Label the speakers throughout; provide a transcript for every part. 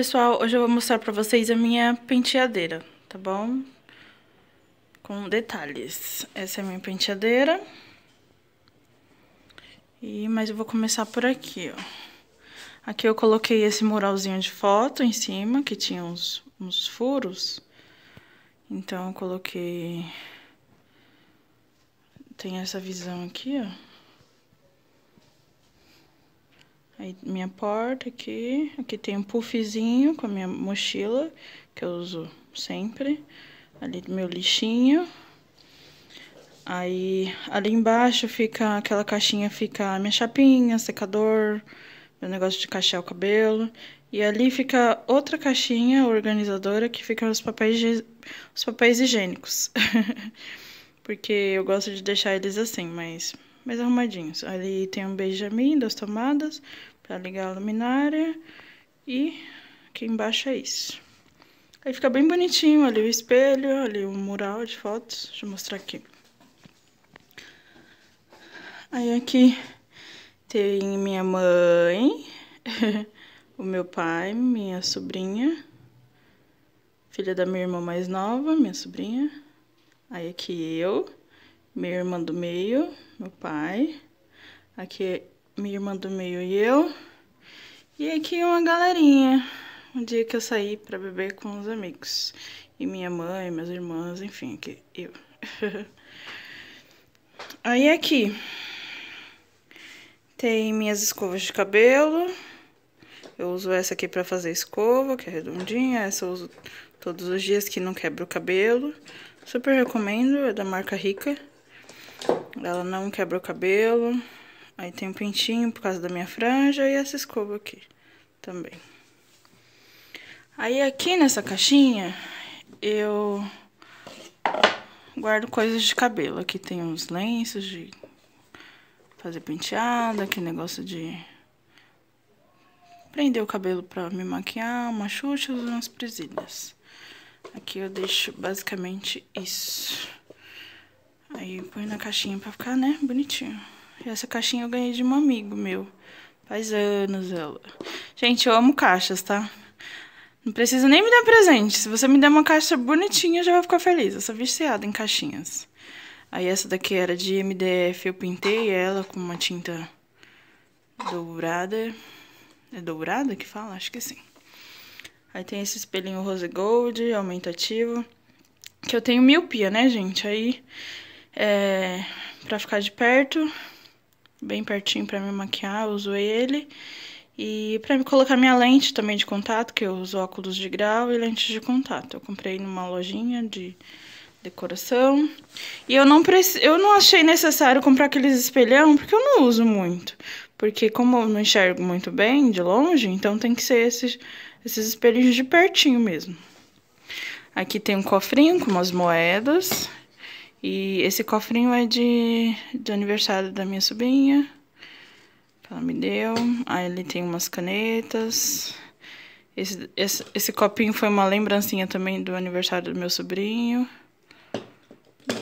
Speaker 1: Pessoal, hoje eu vou mostrar pra vocês a minha penteadeira, tá bom? Com detalhes. Essa é a minha penteadeira. E, mas eu vou começar por aqui, ó. Aqui eu coloquei esse muralzinho de foto em cima, que tinha uns, uns furos. Então, eu coloquei... Tem essa visão aqui, ó. Aí, minha porta aqui. Aqui tem um puffzinho com a minha mochila, que eu uso sempre. Ali meu lixinho. Aí, ali embaixo fica, aquela caixinha fica minha chapinha, secador, meu negócio de cachear o cabelo. E ali fica outra caixinha organizadora que fica os papéis, os papéis higiênicos. Porque eu gosto de deixar eles assim, mas mais arrumadinhos. Ali tem um Benjamin, duas tomadas, para ligar a luminária. E aqui embaixo é isso. Aí fica bem bonitinho, ali o espelho, ali o mural de fotos. Deixa eu mostrar aqui. Aí aqui tem minha mãe, o meu pai, minha sobrinha, filha da minha irmã mais nova, minha sobrinha. Aí aqui eu, minha irmã do meio, meu pai. Aqui é minha irmã do meio e eu. E aqui uma galerinha. Um dia que eu saí para beber com os amigos. E minha mãe, minhas irmãs, enfim, aqui eu. Aí aqui tem minhas escovas de cabelo. Eu uso essa aqui para fazer escova, que é redondinha. Essa eu uso todos os dias que não quebra o cabelo. Super recomendo, é da marca Rica. Ela não quebra o cabelo. Aí tem um pintinho por causa da minha franja e essa escova aqui também. Aí aqui nessa caixinha eu guardo coisas de cabelo. Aqui tem uns lenços de fazer penteada, aqui negócio de prender o cabelo pra me maquiar, umas xuxas e umas presilhas. Aqui eu deixo basicamente isso. Aí põe na caixinha pra ficar, né, bonitinho. E essa caixinha eu ganhei de um amigo meu. Faz anos ela. Gente, eu amo caixas, tá? Não precisa nem me dar presente. Se você me der uma caixa bonitinha, eu já vou ficar feliz. Eu sou viciada em caixinhas. Aí essa daqui era de MDF. Eu pintei ela com uma tinta dourada. É dourada que fala? Acho que sim. Aí tem esse espelhinho rose gold, aumentativo. Que eu tenho miopia, né, gente? Aí é, para ficar de perto, bem pertinho para me maquiar, eu uso ele. E para me colocar minha lente também de contato, que eu uso óculos de grau e lentes de contato. Eu comprei numa lojinha de decoração. E eu não, preci... eu não achei necessário comprar aqueles espelhão, porque eu não uso muito. Porque como eu não enxergo muito bem de longe, então tem que ser esses, esses espelhos de pertinho mesmo. Aqui tem um cofrinho com umas moedas. E esse cofrinho é de, de aniversário da minha sobrinha, que ela me deu. Aí ele tem umas canetas. Esse, esse, esse copinho foi uma lembrancinha também do aniversário do meu sobrinho. Do,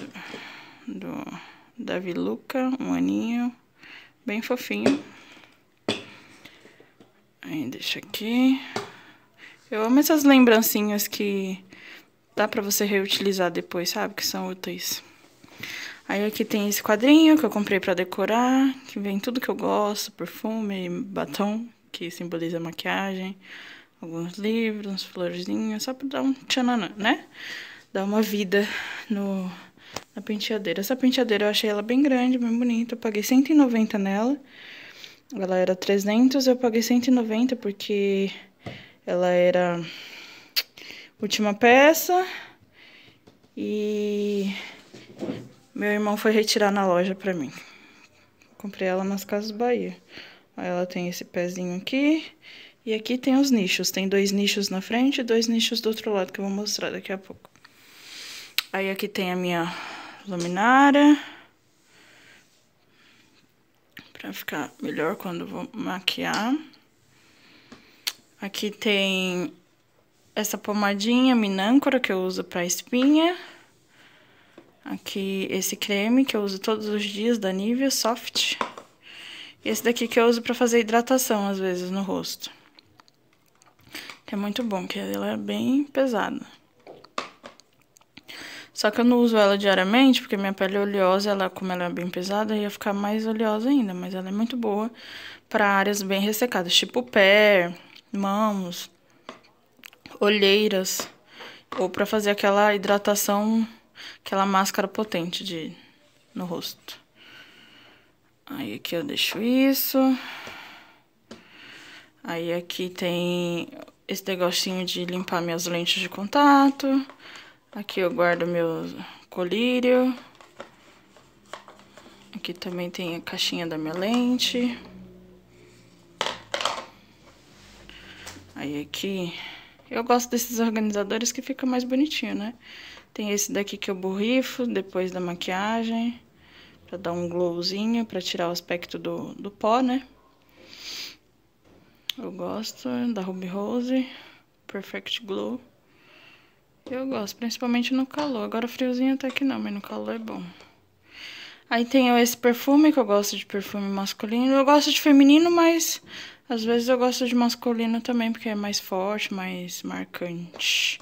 Speaker 1: do Davi Luca, um aninho. Bem fofinho. Aí deixa aqui. Eu amo essas lembrancinhas que dá pra você reutilizar depois, sabe? Que são úteis. Aí aqui tem esse quadrinho que eu comprei para decorar, que vem tudo que eu gosto, perfume, batom, que simboliza maquiagem, alguns livros, umas florzinhas, só para dar um tchananã, né? Dar uma vida no, na penteadeira. Essa penteadeira eu achei ela bem grande, bem bonita, eu paguei 190 nela. Ela era 300, eu paguei 190 porque ela era última peça e meu irmão foi retirar na loja pra mim. Comprei ela nas Casas Bahia. Aí ela tem esse pezinho aqui. E aqui tem os nichos. Tem dois nichos na frente e dois nichos do outro lado que eu vou mostrar daqui a pouco. Aí aqui tem a minha luminária. Pra ficar melhor quando vou maquiar. Aqui tem essa pomadinha minâncora que eu uso pra espinha. Aqui esse creme que eu uso todos os dias da Nivea Soft. E esse daqui que eu uso pra fazer hidratação às vezes no rosto. Que é muito bom, porque ela é bem pesada. Só que eu não uso ela diariamente, porque minha pele é oleosa, ela, como ela é bem pesada, ia ficar mais oleosa ainda. Mas ela é muito boa para áreas bem ressecadas, tipo pé, mãos, olheiras, ou para fazer aquela hidratação aquela máscara potente de no rosto. Aí aqui eu deixo isso. Aí aqui tem esse negocinho de limpar minhas lentes de contato. Aqui eu guardo meu colírio. Aqui também tem a caixinha da minha lente. Aí aqui... Eu gosto desses organizadores que fica mais bonitinho, né? Tem esse daqui que eu borrifo depois da maquiagem, pra dar um glowzinho, pra tirar o aspecto do, do pó, né? Eu gosto da Ruby Rose, Perfect Glow. Eu gosto, principalmente no calor. Agora friozinho tá até que não, mas no calor é bom. Aí tem esse perfume, que eu gosto de perfume masculino. Eu gosto de feminino, mas às vezes eu gosto de masculino também, porque é mais forte, mais marcante.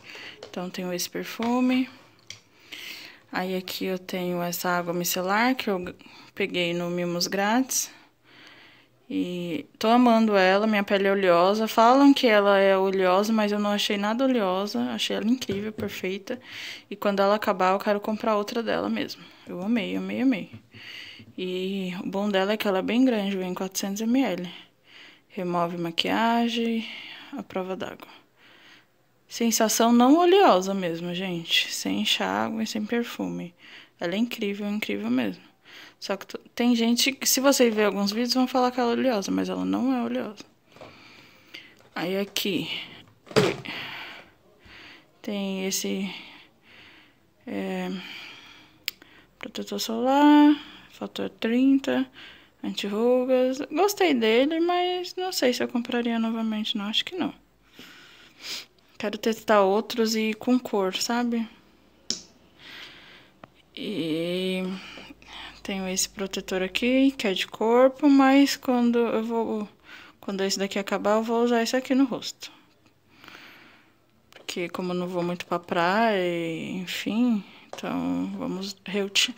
Speaker 1: Então, tenho esse perfume. Aí, aqui eu tenho essa água micelar, que eu peguei no Mimos Grátis. E tô amando ela, minha pele é oleosa. Falam que ela é oleosa, mas eu não achei nada oleosa. Achei ela incrível, perfeita. E quando ela acabar, eu quero comprar outra dela mesmo. Eu amei, amei, amei. E o bom dela é que ela é bem grande, vem 400ml. Remove maquiagem, a prova d'água. Sensação não oleosa mesmo, gente. Sem enxágue e sem perfume. Ela é incrível, incrível mesmo. Só que tem gente que, se você ver alguns vídeos, vão falar que ela é oleosa, mas ela não é oleosa. Aí aqui tem esse é, protetor solar, fator 30, Antirrugas. Gostei dele, mas não sei se eu compraria novamente, não. Acho que não. Quero testar outros e com cor, sabe? E tenho esse protetor aqui, que é de corpo, mas quando eu vou quando esse daqui acabar, eu vou usar esse aqui no rosto. Porque como eu não vou muito pra praia, enfim, então vamos reutilizar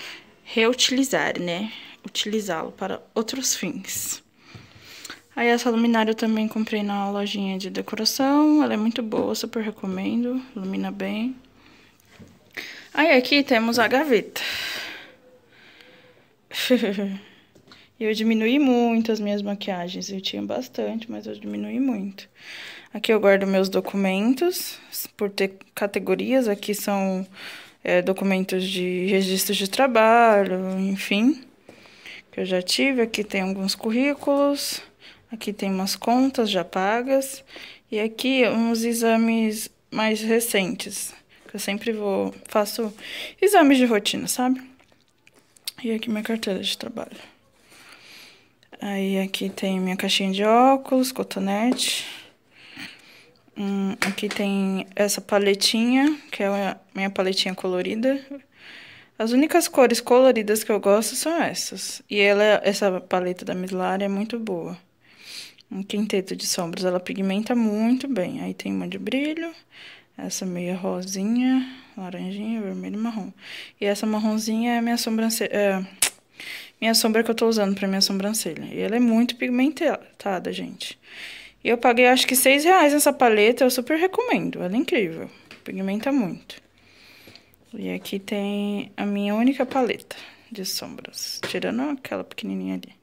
Speaker 1: reutilizar, né? Utilizá-lo para outros fins. Aí essa luminária eu também comprei na lojinha de decoração, ela é muito boa, super recomendo, ilumina bem. Aí aqui temos a gaveta. eu diminuí muito as minhas maquiagens, eu tinha bastante, mas eu diminuí muito. Aqui eu guardo meus documentos, por ter categorias, aqui são é, documentos de registros de trabalho, enfim, que eu já tive. Aqui tem alguns currículos, aqui tem umas contas já pagas e aqui uns exames mais recentes, que eu sempre vou faço exames de rotina, sabe? E aqui minha carteira de trabalho. Aí aqui tem minha caixinha de óculos, cotonete. Hum, aqui tem essa paletinha, que é a minha paletinha colorida. As únicas cores coloridas que eu gosto são essas. E ela, é, essa paleta da Mislar é muito boa. Um quinteto de sombras, ela pigmenta muito bem. Aí tem uma de brilho, essa meia rosinha, laranjinha, vermelho e marrom. E essa marronzinha é a minha sobrancelha... É, minha sombra que eu tô usando pra minha sobrancelha. E ela é muito pigmentada, gente. E eu paguei acho que 6 reais nessa paleta, eu super recomendo, ela é incrível, pigmenta muito. E aqui tem a minha única paleta de sombras, tirando aquela pequenininha ali.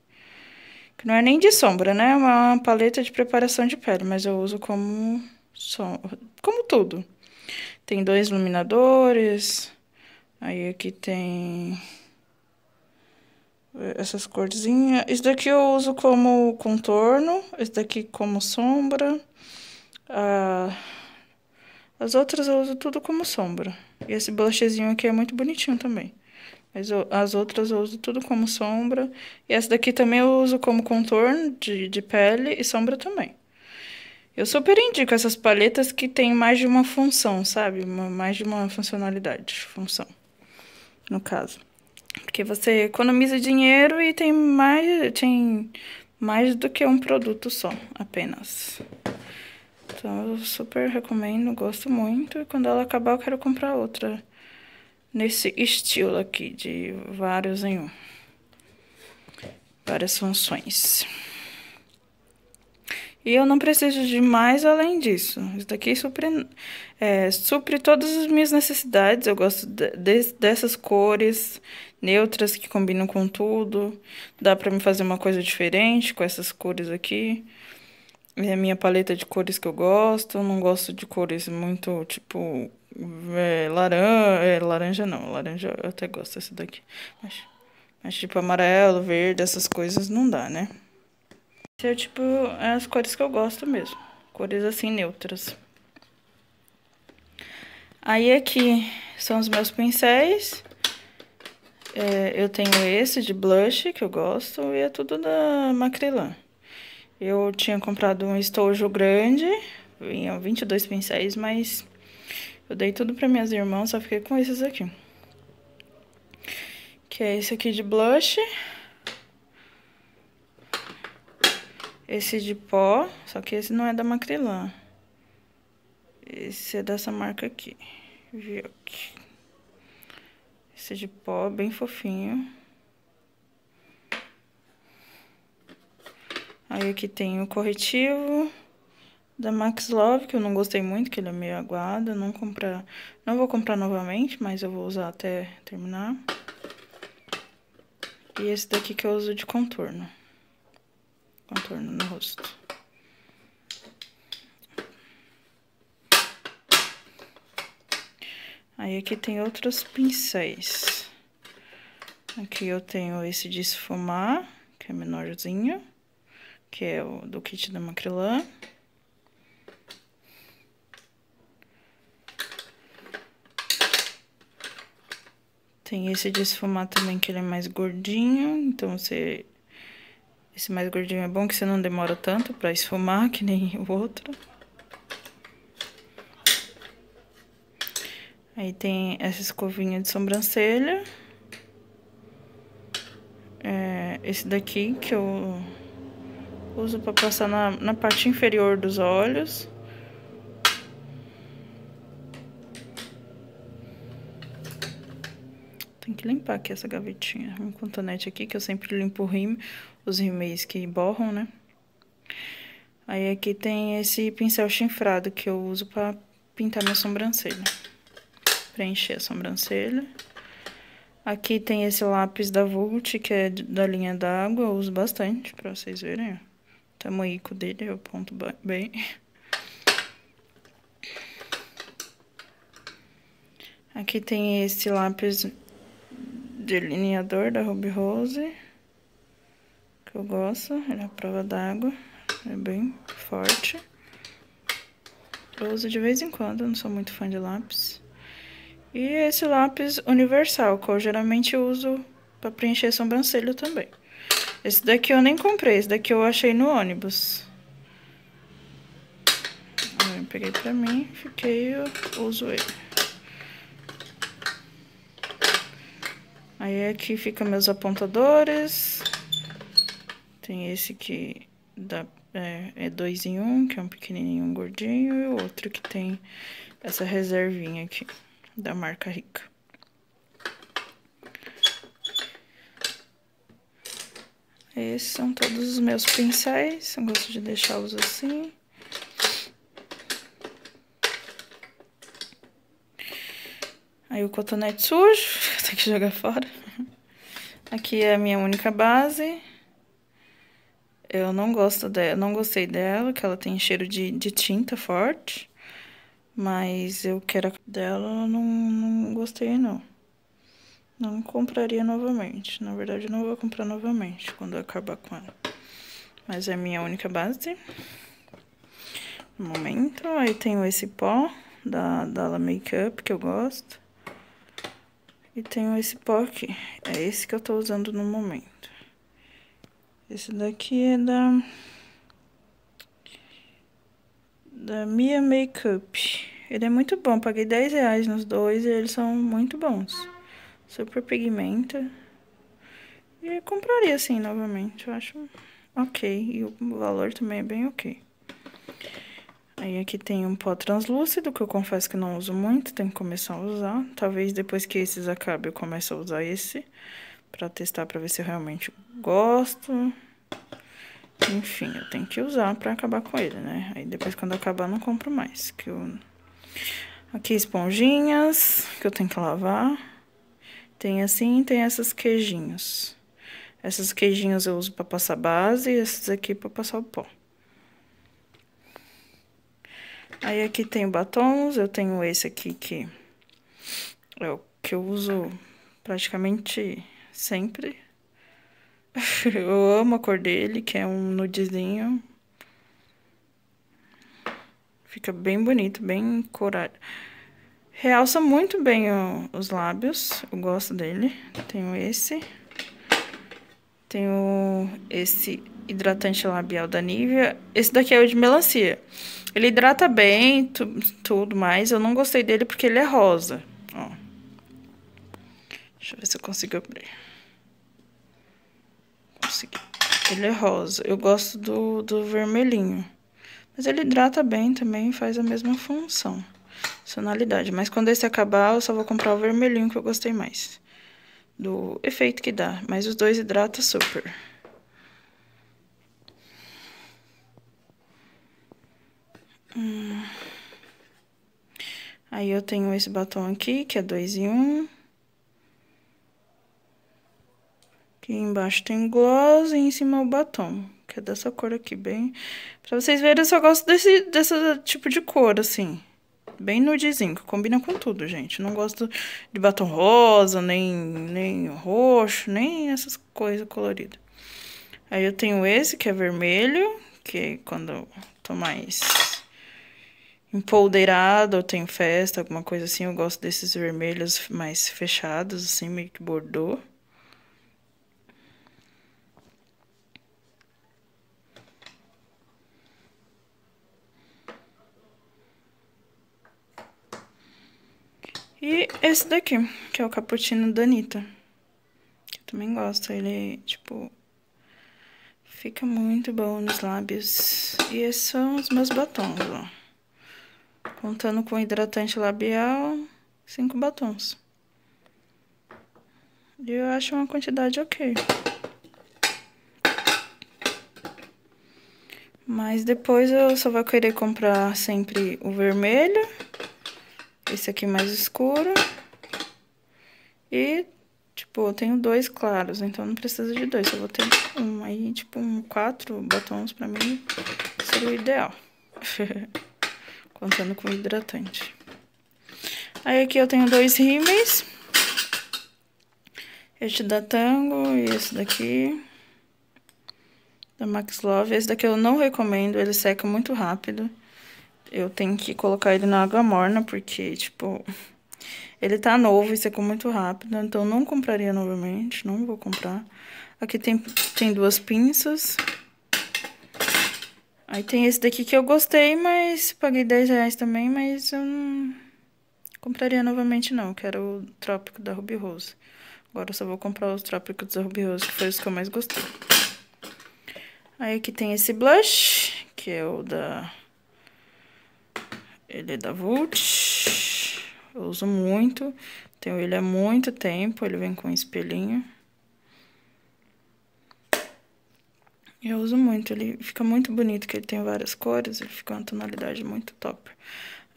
Speaker 1: Que não é nem de sombra, né? É uma paleta de preparação de pele, mas eu uso como, como tudo. Tem dois iluminadores, aí aqui tem eh, essas corzinhas. Isso daqui eu uso como contorno, esse daqui como sombra. Ah, as outras eu uso tudo como sombra. E esse blushzinho aqui é muito bonitinho também. Mas eu, as outras eu uso tudo como sombra. E essa daqui também eu uso como contorno de, de pele e sombra também. Eu super indico essas paletas que tem mais de uma função, sabe? Uma, mais de uma funcionalidade, função, no caso. Porque você economiza dinheiro e tem mais, tem mais do que um produto só, apenas. Então, eu super recomendo, gosto muito. E quando ela acabar, eu quero comprar outra. Nesse estilo aqui, de vários em um. Várias funções. E eu não preciso de mais além disso. Isso daqui supre, é, supre todas as minhas necessidades. Eu gosto de, de, dessas cores, neutras que combinam com tudo. Dá pra me fazer uma coisa diferente com essas cores aqui. É a minha paleta de cores que eu gosto. Eu não gosto de cores muito, tipo, é, laranja. É, laranja não, laranja eu até gosto essa daqui. Mas, mas, tipo, amarelo, verde, essas coisas não dá, né? Esse é, tipo, é as cores que eu gosto mesmo. Cores assim, neutras. Aí aqui são os meus pincéis. É, eu tenho esse de blush, que eu gosto, e é tudo da Macrylan. Eu tinha comprado um estojo grande, vinha 22 pincéis, mas eu dei tudo para minhas irmãs, só fiquei com esses aqui. Que é esse aqui de blush. Esse de pó, só que esse não é da Macrylan. Esse é dessa marca aqui. Viu aqui. Esse de pó, bem fofinho. Aí aqui tem o corretivo da Max Love, que eu não gostei muito, que ele é meio aguado. Não, compra... não vou comprar novamente, mas eu vou usar até terminar. E esse daqui que eu uso de contorno. Contorno no rosto. Aí aqui tem outros pincéis. Aqui eu tenho esse de esfumar, que é menorzinho, que é o do kit da Macrilã. Tem esse de esfumar também, que ele é mais gordinho, então você... Esse mais gordinho é bom que você não demora tanto pra esfumar, que nem o outro. Aí tem essa escovinha de sobrancelha. É, esse daqui que eu uso para passar na, na parte inferior dos olhos. Tem que limpar aqui essa gavetinha. Um cotonete aqui que eu sempre limpo o os rimeis que borram, né? Aí aqui tem esse pincel chinfrado que eu uso para pintar minha sobrancelha preencher a sobrancelha. Aqui tem esse lápis da Vult, que é da linha d'água, eu uso bastante para vocês verem, ó. O tamanhico dele, eu ponto bem. Aqui tem esse lápis delineador da Ruby Rose, que eu gosto, ele é a prova d'água, é bem forte. Eu uso de vez em quando, não sou muito fã de lápis. E esse lápis universal, que eu geralmente uso para preencher sobrancelha também. Esse daqui eu nem comprei, esse daqui eu achei no ônibus. Eu peguei pra mim, fiquei, eu uso ele. Aí aqui fica meus apontadores. Tem esse que dá, é, é dois em um, que é um pequenininho, um gordinho. E o outro que tem essa reservinha aqui da marca Rica. Esses são todos os meus pincéis, eu gosto de deixá-los assim. Aí o cotonete sujo, tem que jogar fora. Aqui é a minha única base. Eu não gosto dela, não gostei dela, que ela tem cheiro de, de tinta forte. Mas eu quero dela, não, não gostei não. Não compraria novamente. Na verdade, não vou comprar novamente quando acabar com ela. Mas é a minha única base. No momento. Aí tenho esse pó da, da Makeup, que eu gosto. E tenho esse pó aqui. É esse que eu tô usando no momento. Esse daqui é da da Mia Makeup. Ele é muito bom, paguei 10 reais nos dois e eles são muito bons. Super pigmenta. E compraria assim novamente, eu acho ok. E o valor também é bem ok. Aí aqui tem um pó translúcido, que eu confesso que não uso muito, tenho que começar a usar. Talvez depois que esses acabem eu comece a usar esse, pra testar, pra ver se eu realmente gosto. Enfim, eu tenho que usar pra acabar com ele, né? Aí depois quando acabar, não compro mais. Que eu... Aqui esponjinhas, que eu tenho que lavar. Tem assim, tem essas queijinhos. Essas queijinhos eu uso pra passar base e esses aqui pra passar o pó. Aí aqui tem batons, eu tenho esse aqui que é o que eu uso praticamente sempre. Eu amo a cor dele, que é um nudezinho. Fica bem bonito, bem corado. Realça muito bem o, os lábios. Eu gosto dele. Tenho esse. Tenho esse hidratante labial da Nivea. Esse daqui é o de melancia. Ele hidrata bem, tu, tudo mais. Eu não gostei dele porque ele é rosa. Ó. Deixa eu ver se eu consigo abrir. Ele é rosa. Eu gosto do, do vermelhinho. Mas ele hidrata bem também faz a mesma função. Sonalidade. Mas quando esse acabar, eu só vou comprar o vermelhinho que eu gostei mais. Do efeito que dá. Mas os dois hidrata super. Hum. Aí eu tenho esse batom aqui, que é 2 em 1. Um. Aqui embaixo tem gloss e em cima o batom, que é dessa cor aqui, bem... Pra vocês verem, eu só gosto desse, desse tipo de cor, assim. Bem nudezinho, que combina com tudo, gente. Não gosto de batom rosa, nem, nem roxo, nem essas coisas coloridas. Aí eu tenho esse, que é vermelho, que é quando eu tô mais empoldeirada, ou tenho festa, alguma coisa assim, eu gosto desses vermelhos mais fechados, assim, meio que bordô. E esse daqui, que é o cappuccino da Anitta. Eu também gosto, ele, tipo, fica muito bom nos lábios. E esses são os meus batons, ó. Contando com hidratante labial, cinco batons. E eu acho uma quantidade ok. Mas depois eu só vou querer comprar sempre o vermelho esse aqui mais escuro. E, tipo, eu tenho dois claros, então não precisa de dois, eu vou ter um. Aí, tipo, um quatro botões pra mim seria o ideal. Contando com hidratante. Aí aqui eu tenho dois rímel Este da Tango e esse daqui. Da Max Love. Esse daqui eu não recomendo, ele seca muito rápido eu tenho que colocar ele na água morna, porque, tipo, ele tá novo e secou é muito rápido, então não compraria novamente, não vou comprar. Aqui tem, tem duas pinças. Aí tem esse daqui que eu gostei, mas paguei 10 reais também, mas eu não compraria novamente não, que era o Trópico da Ruby Rose. Agora eu só vou comprar os Trópicos da Ruby Rose, que foi os que eu mais gostei. Aí aqui tem esse blush, que é o da ele é da Vult. Eu uso muito. Tenho ele há muito tempo. Ele vem com um espelhinho. Eu uso muito. Ele fica muito bonito, que ele tem várias cores. Ele fica uma tonalidade muito top.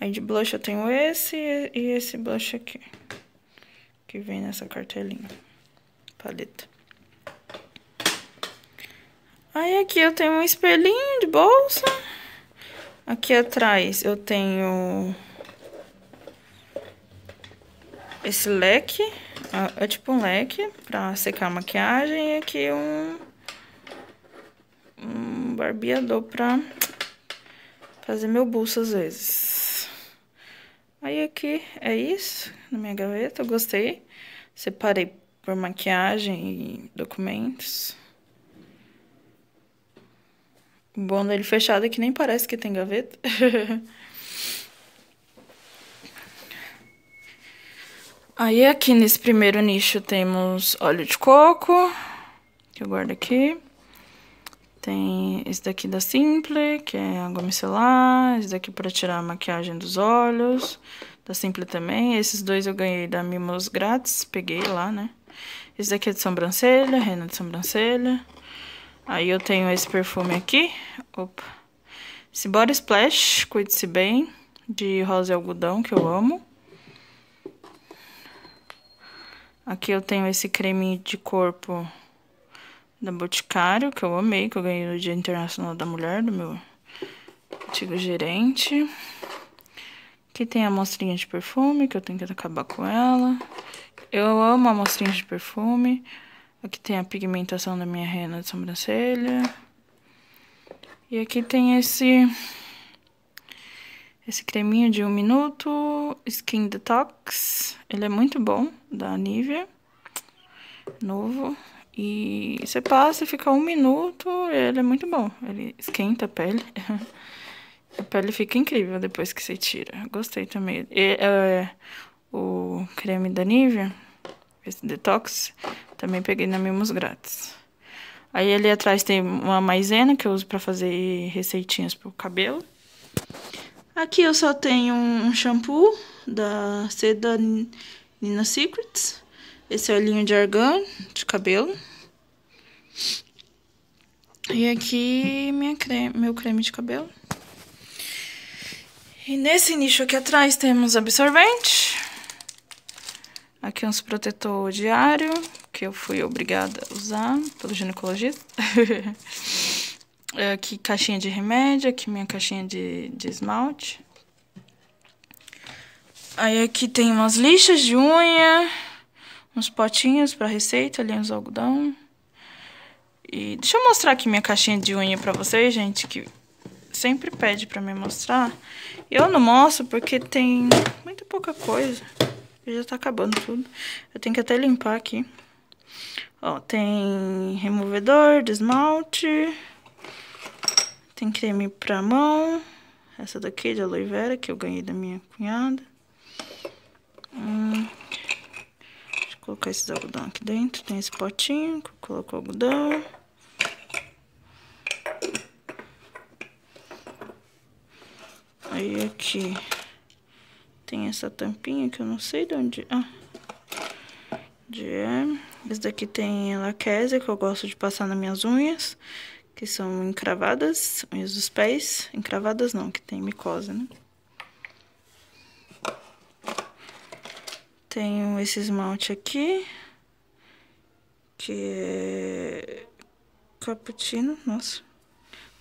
Speaker 1: Aí de blush eu tenho esse e esse blush aqui. Que vem nessa cartelinha. Paleta. Aí aqui eu tenho um espelhinho de bolsa. Aqui atrás eu tenho esse leque, ah, é tipo um leque pra secar a maquiagem e aqui um, um barbeador pra fazer meu bolso às vezes. Aí aqui é isso, na minha gaveta, eu gostei. Separei por maquiagem e documentos. O bom dele fechado é que nem parece que tem gaveta. Aí aqui nesse primeiro nicho temos óleo de coco, que eu guardo aqui. Tem esse daqui da Simple, que é água micelar, esse daqui para tirar a maquiagem dos olhos, da Simple também. Esses dois eu ganhei da Mimos grátis, peguei lá, né? Esse daqui é de sobrancelha, renda de sobrancelha. Aí eu tenho esse perfume aqui. Opa. Esse Body Splash, cuide-se bem, de rosa e algodão, que eu amo. Aqui eu tenho esse creme de corpo da Boticário, que eu amei, que eu ganhei no Dia Internacional da Mulher, do meu antigo gerente. Aqui tem a amostrinha de perfume, que eu tenho que acabar com ela. Eu amo a amostrinha de perfume. Aqui tem a pigmentação da minha rena de sobrancelha. E aqui tem esse... Esse creminho de um minuto, Skin Detox. Ele é muito bom, da Nivea. Novo. E você passa e fica um minuto, ele é muito bom. Ele esquenta a pele. a pele fica incrível depois que você tira. Gostei também. E, é, o creme da Nivea esse detox. Também peguei na Mimos Grátis. Aí ali atrás tem uma maisena que eu uso pra fazer receitinhas pro cabelo. Aqui eu só tenho um shampoo da Seda Nina Secrets. Esse é olhinho de argan de cabelo. E aqui minha creme, meu creme de cabelo. E nesse nicho aqui atrás temos absorvente. Aqui é uns protetor diário, que eu fui obrigada a usar pelo ginecologista. aqui é, caixinha de remédio, aqui minha caixinha de, de esmalte. Aí aqui tem umas lixas de unha, uns potinhos para receita, ali uns algodão. E deixa eu mostrar aqui minha caixinha de unha para vocês, gente, que sempre pede para me mostrar. Eu não mostro porque tem muito pouca coisa já tá acabando tudo. Eu tenho que até limpar aqui. Ó, tem removedor de esmalte. Tem creme pra mão. Essa daqui é de aloe vera, que eu ganhei da minha cunhada. Hum, deixa eu colocar esses algodão aqui dentro. Tem esse potinho que eu coloco o algodão. Aí aqui tem essa tampinha que eu não sei de onde... Ah, de é. Esse daqui tem a laquese, que eu gosto de passar nas minhas unhas, que são encravadas, unhas dos pés. Encravadas não, que tem micose, né? Tenho esse esmalte aqui, que é cappuccino, nossa,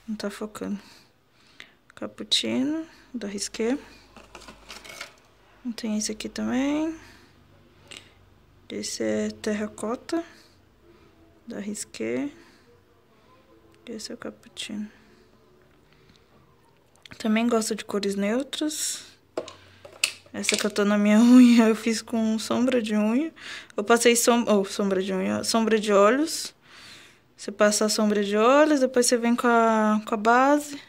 Speaker 1: não tá focando. Cappuccino, da Risqué. Tem esse aqui também. Esse é terracota da Risqué. Esse é o cappuccino. Também gosto de cores neutras. Essa que eu tô na minha unha, eu fiz com sombra de unha. Eu passei som oh, sombra de unha, sombra de olhos. Você passa a sombra de olhos, depois você vem com a, com a base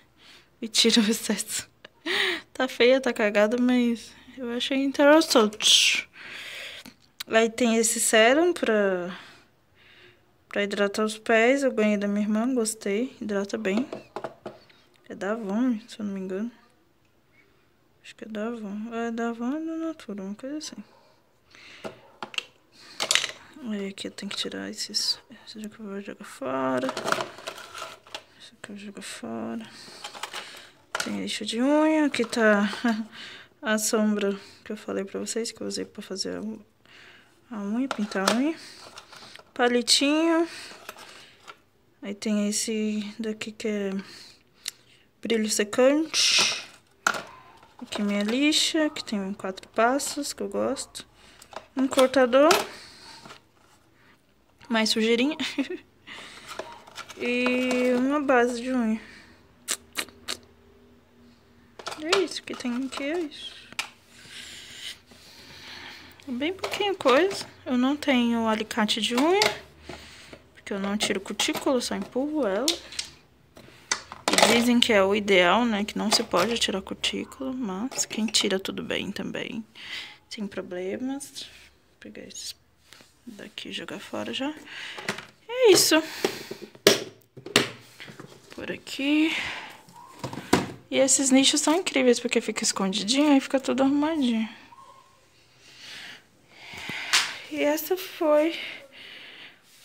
Speaker 1: e tira o excesso. tá feia, tá cagada, mas eu achei interessante. Aí tem esse serum pra, pra hidratar os pés. Eu ganhei da minha irmã, gostei. Hidrata bem. É da Avon, se eu não me engano. Acho que é da Avon. É da Avon ou é da Natura, uma coisa assim. Aí aqui eu tenho que tirar esses. Esse aqui eu vou jogar fora. Esse aqui eu jogo fora. Tem lixo de unha. Aqui tá a sombra que eu falei pra vocês, que eu usei pra fazer a unha, pintar a unha. Palitinho. Aí tem esse daqui que é brilho secante. Aqui é minha lixa, que tem quatro passos, que eu gosto. Um cortador. Mais sujeirinha. e uma base de unha. É isso que tem aqui, é isso. É bem pouquinha coisa. Eu não tenho alicate de unha, porque eu não tiro cutícula, só empurro ela. Dizem que é o ideal, né, que não se pode tirar cutícula, mas quem tira tudo bem também. Sem problemas. Vou pegar esse daqui e jogar fora já. É isso. Por aqui. E esses nichos são incríveis, porque fica escondidinho e fica tudo arrumadinho. E essa foi...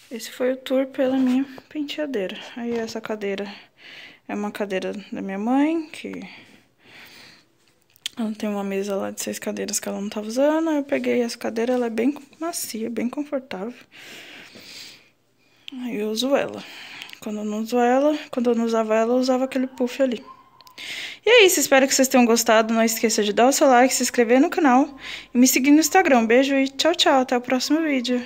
Speaker 1: Esse foi o tour pela minha penteadeira. Aí essa cadeira é uma cadeira da minha mãe, que... Ela tem uma mesa lá de seis cadeiras que ela não estava usando. Aí eu peguei essa cadeira, ela é bem macia, bem confortável. Aí eu uso ela. Quando eu não uso ela, quando eu não usava ela, eu usava aquele puff ali. E é isso, espero que vocês tenham gostado. Não esqueça de dar o seu like, se inscrever no canal e me seguir no Instagram. Beijo e tchau, tchau. Até o próximo vídeo.